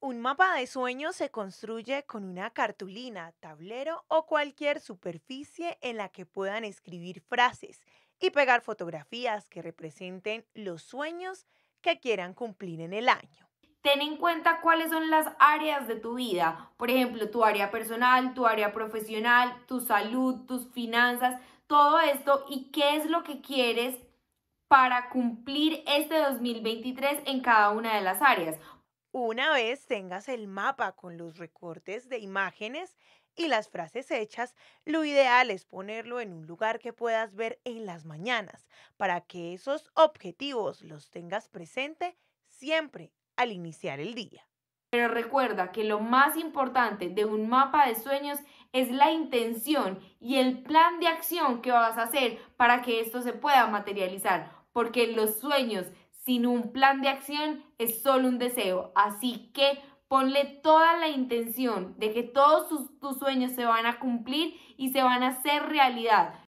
Un mapa de sueños se construye con una cartulina, tablero o cualquier superficie en la que puedan escribir frases y pegar fotografías que representen los sueños que quieran cumplir en el año. Ten en cuenta cuáles son las áreas de tu vida, por ejemplo, tu área personal, tu área profesional, tu salud, tus finanzas, todo esto y qué es lo que quieres para cumplir este 2023 en cada una de las áreas. Una vez tengas el mapa con los recortes de imágenes y las frases hechas, lo ideal es ponerlo en un lugar que puedas ver en las mañanas para que esos objetivos los tengas presente siempre al iniciar el día. Pero recuerda que lo más importante de un mapa de sueños es la intención y el plan de acción que vas a hacer para que esto se pueda materializar, porque los sueños sin un plan de acción es solo un deseo. Así que ponle toda la intención de que todos tus sueños se van a cumplir y se van a hacer realidad.